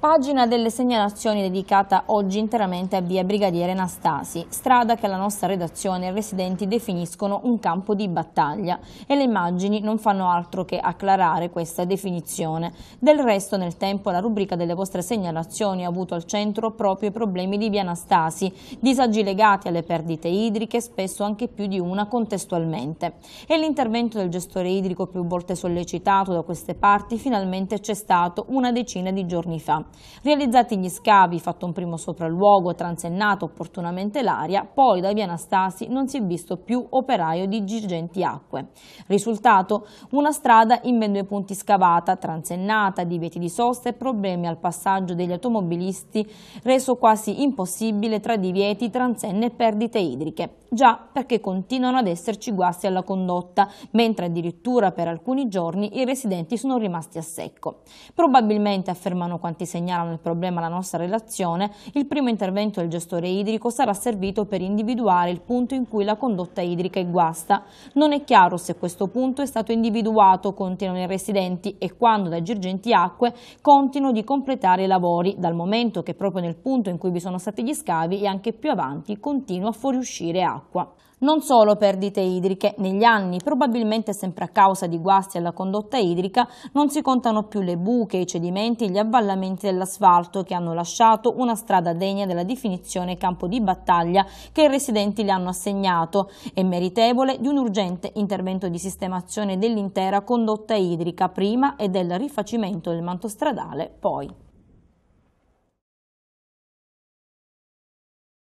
Pagina delle segnalazioni dedicata oggi interamente a via Brigadiere Anastasi, strada che la nostra redazione e residenti definiscono un campo di battaglia e le immagini non fanno altro che acclarare questa definizione. Del resto nel tempo la rubrica delle vostre segnalazioni ha avuto al centro proprio i problemi di via Anastasi, disagi legati alle perdite idriche, spesso anche più di una contestualmente. E l'intervento del gestore idrico più volte sollecitato da queste parti finalmente c'è stato una decina di giorni fa. Realizzati gli scavi, fatto un primo sopralluogo, transennata opportunamente l'aria, poi da via Anastasi non si è visto più operaio di girgenti acque. Risultato? Una strada in ben due punti scavata, transennata, divieti di sosta e problemi al passaggio degli automobilisti, reso quasi impossibile tra divieti, transenne e perdite idriche. Già perché continuano ad esserci guasti alla condotta, mentre addirittura per alcuni giorni i residenti sono rimasti a secco. Probabilmente, affermano quanti segnali, segnalano il problema alla nostra relazione, il primo intervento del gestore idrico sarà servito per individuare il punto in cui la condotta idrica è guasta. Non è chiaro se questo punto è stato individuato, continuano i residenti, e quando da Girgenti Acque continuano di completare i lavori, dal momento che proprio nel punto in cui vi sono stati gli scavi e anche più avanti continua a fuoriuscire acqua non solo perdite idriche, negli anni, probabilmente sempre a causa di guasti alla condotta idrica, non si contano più le buche, i cedimenti, gli avvallamenti dell'asfalto che hanno lasciato una strada degna della definizione campo di battaglia che i residenti le hanno assegnato e meritevole di un urgente intervento di sistemazione dell'intera condotta idrica prima e del rifacimento del manto stradale poi.